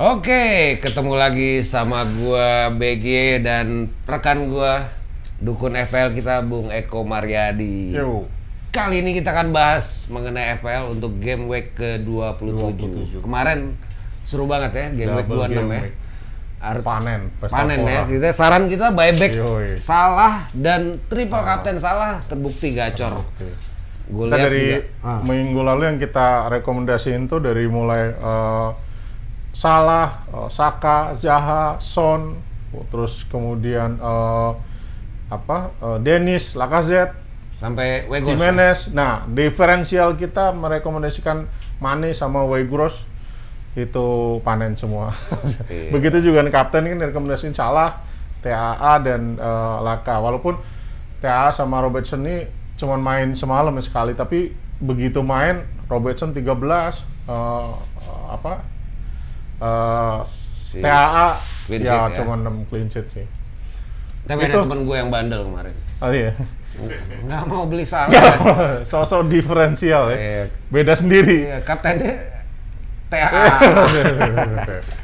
Oke, ketemu lagi sama gua BG dan rekan gua dukun FL kita Bung Eko Mariadi. Yo. Kali ini kita akan bahas mengenai FL untuk game week ke-27. 27. Kemarin seru banget ya game Double week 26 ya. game ya. Week. Art panen, panen pola. ya. Kita saran kita buyback Yoi. salah dan triple ah. kapten salah terbukti gacor. Terbukti. dari ah. minggu lalu yang kita rekomendasiin tuh dari mulai uh, Salah, uh, Saka, Zaha, Son, terus kemudian uh, apa? Uh, Dennis, Lacazette, sampai Wegos. Ya? Jimenez. Nah, diferensial kita merekomendasikan Mane sama Wegros itu panen semua. Iya. Begitu juga nih kapten ini rekomendasiin salah TAA dan uh, Laka. Walaupun TAA sama Robertson ini cuma main semalam sekali tapi begitu main Robertson 13 uh, apa Eh, si TAA clean ya, sheet, ya cuma 6 clean sheet sih. Tapi itu. ada gitu. teman gue yang bandel kemarin. Oh iya. Nggak mau beli salah. Sosok diferensial ya. Iya. Beda sendiri. Iya, kaptennya TA.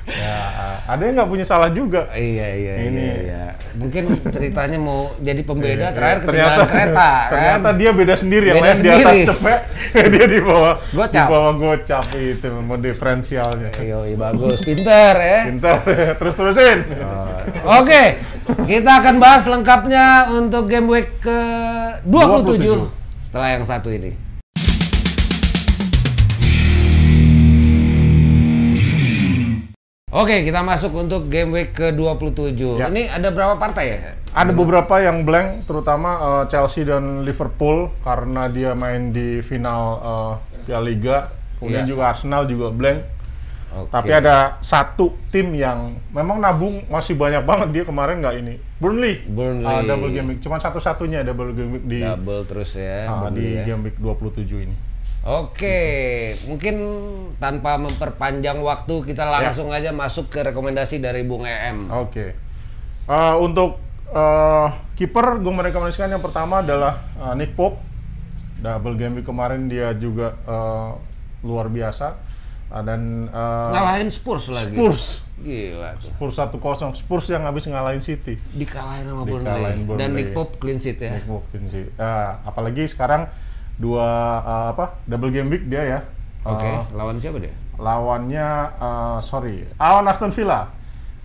ya, ada yang nggak punya salah juga. Iya iya, iya Ini. iya. iya. Mungkin ceritanya mau jadi pembeda iya, iya. terakhir ketinggalan ternyata, kereta. Kan? Ternyata kan? dia beda sendiri beda yang sendiri. di atas cepet, dia di bawah gocap. Di bawah gocap itu mau diferensialnya. Iya iya bagus, pinter ya. Pinter. Ya. Terus terusin. Oh. Oke, okay. kita akan bahas lengkapnya untuk game week ke 27, 27. setelah yang satu ini. Oke, kita masuk untuk game week ke-27. Ya. Ini ada berapa partai ya? Ada beberapa yang blank, terutama uh, Chelsea dan Liverpool karena dia main di final uh, Piala Liga. Kemudian ya. juga Arsenal juga blank. Okay. Tapi ada satu tim yang memang nabung masih banyak banget dia kemarin nggak ini. Burnley. Burnley. Uh, double game week. Cuman satu-satunya double game week di double terus ya. Uh, di ya. game week 27 ini. Oke, mungkin tanpa memperpanjang waktu kita ya. langsung ya. aja masuk ke rekomendasi dari Bung EM. Oke. Uh, untuk uh, kiper gue merekomendasikan yang pertama adalah uh, Nick Pope. Double game week kemarin dia juga uh, luar biasa. Uh, dan uh, ngalahin Spurs lagi. Spurs. Gila. Tuh. Spurs satu kosong. Spurs yang habis ngalahin City. Dikalahin sama Dikalahin Burnley. Dan Nick Pope clean sheet ya. Nick Pope clean sheet. Uh, apalagi sekarang dua uh, apa double game week dia ya. Oke. Okay. Uh, eh, lawan siapa dia? Lawannya uh, sorry, lawan Aston Villa,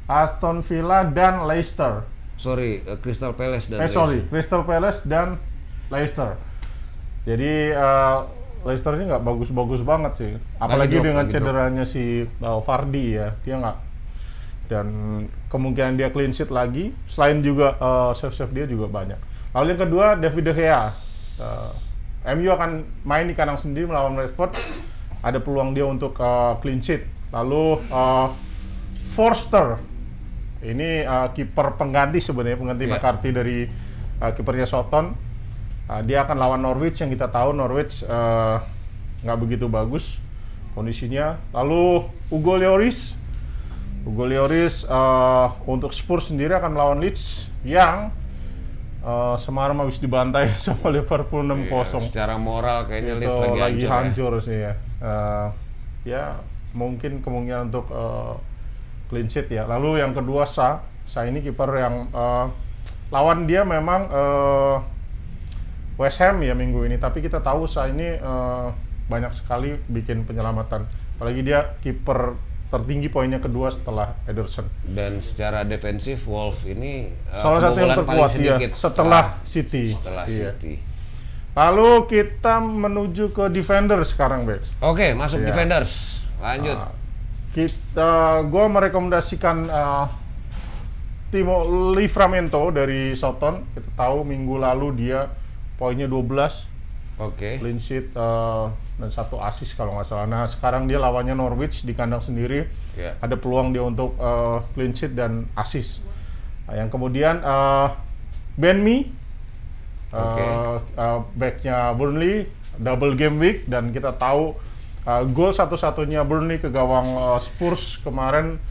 Aston Villa dan Leicester. Sorry, uh, Crystal Palace dan. Eh Leicester. sorry, Crystal Palace dan Leicester. Jadi uh, Leicester ini nggak bagus-bagus banget sih. Apalagi drop, dengan cederanya si uh, Fardi ya, dia nggak. Dan kemungkinan dia clean sheet lagi. Selain juga uh, save-save dia juga banyak. Lalu yang kedua David De Gea. Uh, MU akan main di kandang sendiri melawan Redford. ada peluang dia untuk uh, clean sheet lalu uh, Forster ini uh, kiper pengganti sebenarnya pengganti yeah. McCarthy dari uh, kipernya Soton uh, dia akan lawan Norwich yang kita tahu Norwich nggak uh, begitu bagus kondisinya lalu Hugo Lloris Hugo Lloris uh, untuk Spurs sendiri akan melawan Leeds yang uh, eh, Semarang habis dibantai sama Liverpool 6-0. Iya, secara moral kayaknya Leeds lagi, lagi hancur, ya. sih ya. Uh, ya mungkin kemungkinan untuk uh, clean sheet ya. Lalu yang kedua Sa, Sa ini kiper yang uh, lawan dia memang uh, West Ham ya minggu ini, tapi kita tahu Sa ini uh, banyak sekali bikin penyelamatan. Apalagi dia kiper tertinggi poinnya kedua setelah Ederson. Dan secara defensif Wolf ini uh, salah satu yang terkuat ya, setelah, setelah City. Setelah iya. City. Lalu kita menuju ke defender sekarang, Bex. Oke, masuk iya. defenders. Lanjut. Uh, kita gue merekomendasikan uh, Timo Livramento dari Soton. Kita tahu minggu lalu dia poinnya 12. Oke. Okay. Clean sheet uh, dan satu asis kalau nggak salah. Nah sekarang dia lawannya Norwich di kandang sendiri, yeah. ada peluang dia untuk uh, clean sheet dan asis. Nah, yang kemudian uh, Ben Mee eh, okay. uh, backnya Burnley, double game week dan kita tahu uh, gol satu-satunya Burnley ke gawang uh, Spurs kemarin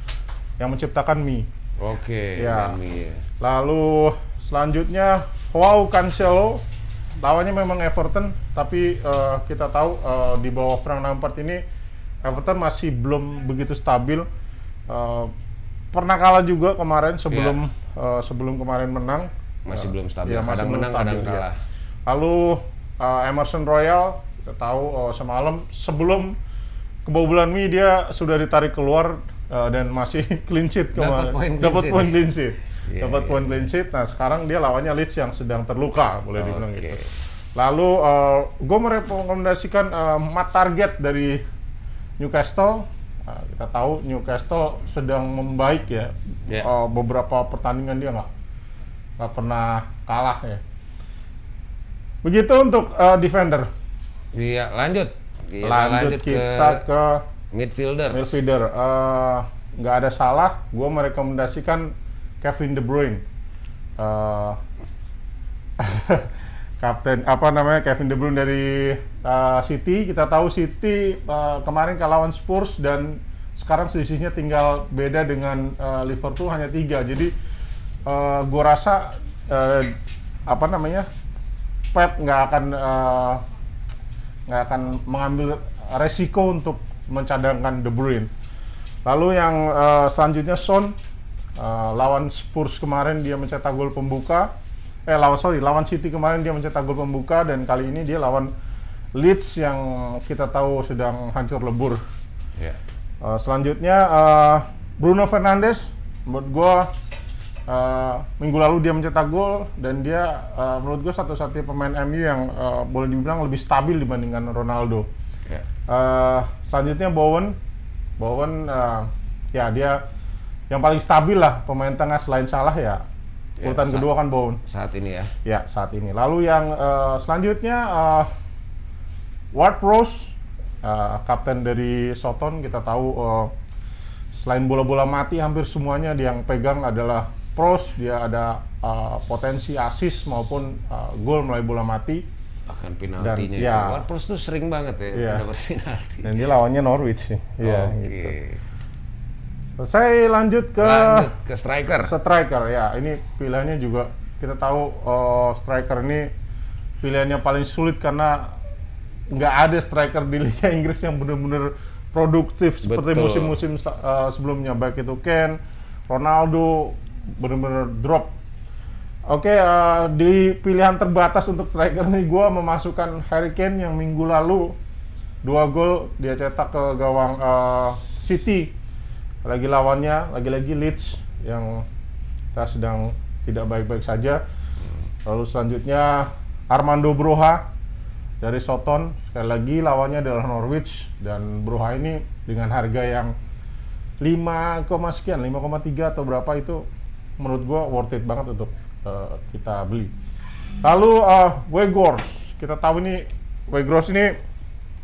yang menciptakan Mi. Oke. Okay, ya. ya. Lalu selanjutnya Wow Cancelo lawannya memang Everton tapi uh, kita tahu uh, di bawah Frank Lampard ini Everton masih belum begitu stabil uh, pernah kalah juga kemarin sebelum yeah. Iya. uh, sebelum kemarin menang masih uh, belum stabil ya, kadang menang stabil, kadang iya. kalah ya. lalu uh, Emerson Royal kita tahu uh, semalam sebelum kebobolan Mi dia sudah ditarik keluar uh, dan masih clean sheet kemarin dapat poin clean sheet yeah, dapat yeah, poin iya. clean sheet. Nah, sekarang dia lawannya Leeds yang sedang terluka, boleh okay. dibilang gitu. Lalu uh, eh, gue merekomendasikan uh, eh, mat target dari Newcastle. Nah, kita tahu Newcastle sedang membaik ya. Yeah. Iya. Uh, beberapa pertandingan dia nggak nggak pernah kalah ya. Begitu untuk uh, defender. Iya, lanjut. Kita lanjut, lanjut kita ke, ke midfielder. Midfielder. Nggak uh, ada salah. Gue merekomendasikan Kevin De Bruyne. Uh, kapten apa namanya Kevin De Bruyne dari uh, City. Kita tahu City uh, kemarin lawan Spurs dan sekarang selisihnya tinggal beda dengan uh, Liverpool hanya tiga. Jadi uh, gue rasa uh, apa namanya Pep nggak akan uh, nggak akan mengambil resiko untuk mencadangkan De Bruyne. Lalu yang uh, selanjutnya Son Eh, lawan Spurs kemarin dia mencetak gol pembuka. Eh lawan sorry, lawan City kemarin dia mencetak gol pembuka dan kali ini dia lawan Leeds yang kita tahu sedang hancur lebur. Yeah. Ya. Uh, selanjutnya uh, Bruno Fernandes, menurut gue uh, minggu lalu dia mencetak gol dan dia uh, menurut gue satu-satunya pemain MU yang uh, boleh dibilang lebih stabil dibandingkan Ronaldo. Yeah. Ya. Uh, selanjutnya Bowen, Bowen uh, ya dia yang paling stabil lah pemain tengah selain Salah ya, ya urutan ya, kedua kan Bowen saat ini ya ya saat ini lalu yang uh, selanjutnya uh, Ward Rose uh, eh, kapten dari Soton kita tahu uh, selain bola-bola mati hampir semuanya dia yang pegang adalah pros dia ada uh, potensi asis maupun uh, gol melalui bola mati bahkan penaltinya dan, ya. ya, Ward Rose tuh sering banget ya, ya. dapat penalti dan dia lawannya Norwich sih ya, oh, okay. Selesai lanjut ke lanjut ke striker. Striker ya, ini pilihannya juga kita tahu uh, striker ini pilihannya paling sulit karena nggak ada striker di Liga Inggris yang benar-benar produktif seperti musim-musim uh, sebelumnya baik itu Ken, Ronaldo benar-benar drop. Oke, okay, uh, eh, di pilihan terbatas untuk striker ini gue memasukkan Harry Kane yang minggu lalu dua gol dia cetak ke gawang uh, City lagi lawannya lagi-lagi Leeds yang kita sedang tidak baik-baik saja. Lalu selanjutnya Armando Broha dari Soton sekali lagi lawannya adalah Norwich dan Broha ini dengan harga yang 5, sekian 5,3 atau berapa itu menurut gue worth it banget untuk uh, kita beli. Lalu uh, eh, Wegors kita tahu ini Wegors ini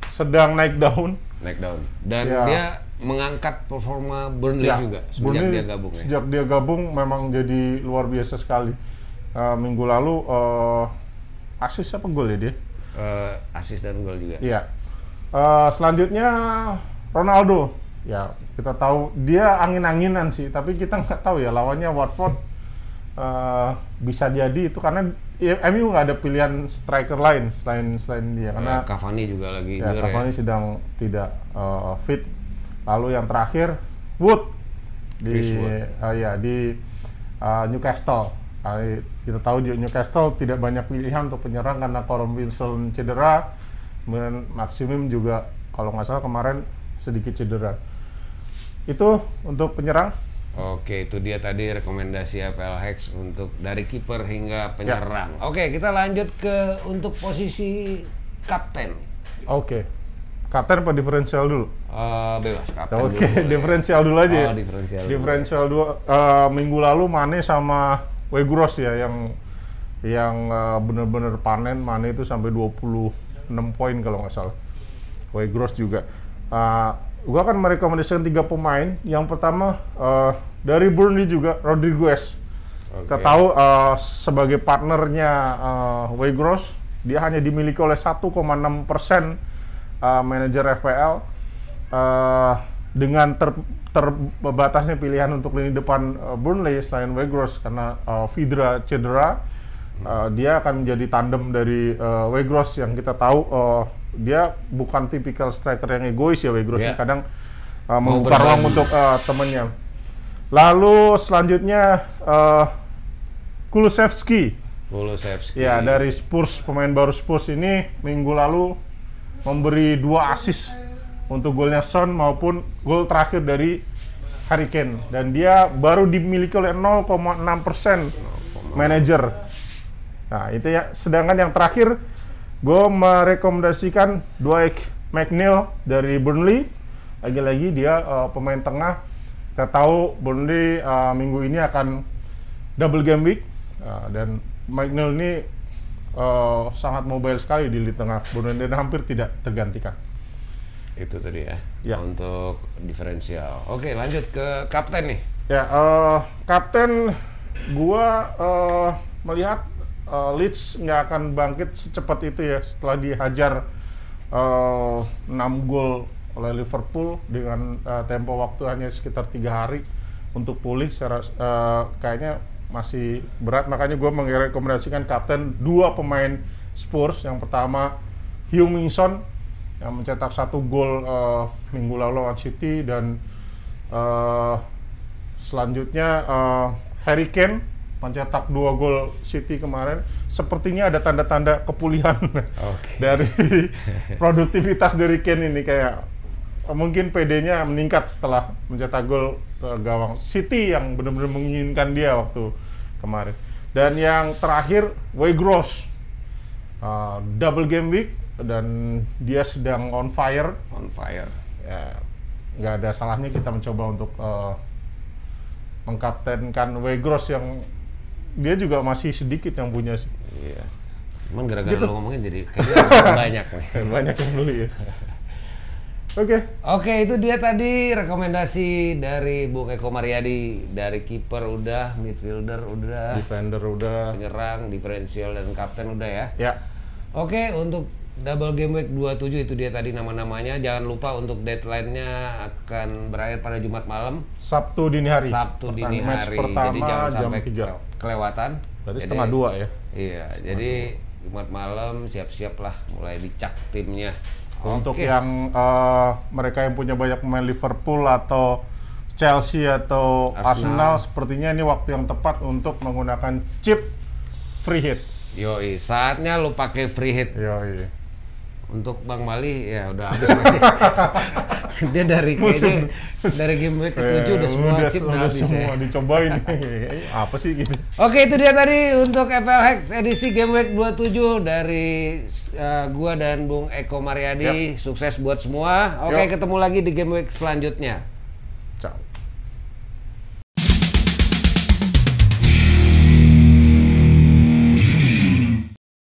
sedang naik daun. Naik daun dan ya. dia mengangkat performa Burnley ya, juga sejak Burnley, dia gabung ya. Sejak dia gabung memang jadi luar biasa sekali. Uh, minggu lalu uh, eh, asis apa gol ya dia? Uh, eh, asis dan gol juga. Iya. Uh, selanjutnya Ronaldo. Ya kita tahu dia angin-anginan sih, tapi kita nggak tahu ya lawannya Watford uh, bisa jadi itu karena ya, MU nggak ada pilihan striker lain selain selain dia karena Cavani juga lagi ya, Cavani ya. sedang tidak uh, fit Lalu yang terakhir Wood di uh, ya di uh, Newcastle. Uh, kita tahu di Newcastle tidak banyak pilihan untuk penyerang karena Corum Wilson cedera, kemudian Maximum juga kalau nggak salah kemarin sedikit cedera. Itu untuk penyerang. Oke, itu dia tadi rekomendasi APL Hex untuk dari kiper hingga ya. penyerang. Ya. Oke, kita lanjut ke untuk posisi kapten. Oke. Kapten apa diferensial dulu? Uh, bebas kapten Oke, okay. diferensial dulu aja ya. oh, diferensial Diferensial dulu. dua, uh, minggu lalu Mane sama Weguros ya yang yang uh, eh, benar benar panen Mane itu sampai 26 poin kalau nggak salah. Weguros juga. Uh, gua kan merekomendasikan tiga pemain. Yang pertama uh, dari Burnley juga Rodriguez. Okay. Kita tahu uh, sebagai partnernya uh, Weguros, dia hanya dimiliki oleh 1,6 persen uh, manajer FPL uh, eh, dengan ter, terbatasnya pilihan untuk lini depan uh, Burnley selain Wegros karena uh, Vidra cedera uh, dia akan menjadi tandem dari uh, Wegros yang kita tahu uh, dia bukan tipikal striker yang egois ya Wegros yeah. Iya. kadang uh, membuka ruang untuk uh, temennya lalu selanjutnya uh, Kulusevski Kulusevski ya dari Spurs pemain baru Spurs ini minggu lalu memberi dua assist untuk golnya Son maupun gol terakhir dari Hurricane dan dia baru dimiliki oleh 0,6 persen manager. Nah itu ya. Sedangkan yang terakhir, gue merekomendasikan Dwight McNeil dari Burnley. Lagi-lagi dia uh, pemain tengah. Kita tahu Burnley uh, minggu ini akan double game week uh, dan McNeil ini uh, sangat mobile sekali di lini tengah Bruno dan hampir tidak tergantikan. Itu tadi ya, ya. untuk diferensial. Oke, lanjut ke kapten nih. Ya, uh, kapten gua uh, melihat uh, Leeds nggak akan bangkit secepat itu ya setelah dihajar uh, 6 gol oleh Liverpool dengan uh, tempo waktu hanya sekitar tiga hari untuk pulih secara uh, kayaknya masih berat makanya gue merekomendasikan kapten dua pemain Spurs yang pertama Hugh Minson yang mencetak satu gol uh, minggu lalu lawan City dan uh, selanjutnya uh, Harry Kane mencetak dua gol City kemarin sepertinya ada tanda-tanda kepulihan okay. dari produktivitas dari Kane ini kayak mungkin PD-nya meningkat setelah mencetak gol ke eh, gawang City yang benar-benar menginginkan dia waktu kemarin. Dan yang terakhir Gross. uh, double game week dan dia sedang on fire. On fire. Ya, nggak ada salahnya kita mencoba untuk uh, mengkaptenkan Gross yang dia juga masih sedikit yang punya sih. Iya. Cuman gara-gara gitu. lo ngomongin jadi kayaknya banyak nih. banyak yang beli ya. Oke. Okay. Oke, okay, itu dia tadi rekomendasi dari Bu Eko Mariadi dari kiper udah, midfielder udah, defender udah, penyerang, diferensial dan kapten udah ya. Ya. Oke, okay, untuk Double Game Week 27 itu dia tadi nama-namanya. Jangan lupa untuk deadline-nya akan berakhir pada Jumat malam. Sabtu dini hari. Sabtu Pertan dini hari. Pertama, jadi jangan sampai 3. kelewatan. Berarti jadi, setengah dua ya? Iya, setengah jadi dua. Jumat malam siap siaplah mulai dicak timnya. Untuk yang uh, mereka yang punya banyak pemain Liverpool atau Chelsea atau Arsenal. Arsenal sepertinya ini waktu yang tepat untuk menggunakan chip free hit. Yoi, saatnya lu pakai free hit. Yoi. Untuk Bang Mali ya udah habis masih. Dia dari Musim. kayaknya dari game week ke-7 udah semua udah, chip udah habis semua ya. dicobain. Apa sih gitu. Oke itu dia tadi untuk FL Hex edisi Game Week 27 dari uh, gua dan Bung Eko Mariadi. Yep. Sukses buat semua. Oke yep. ketemu lagi di Game Week selanjutnya.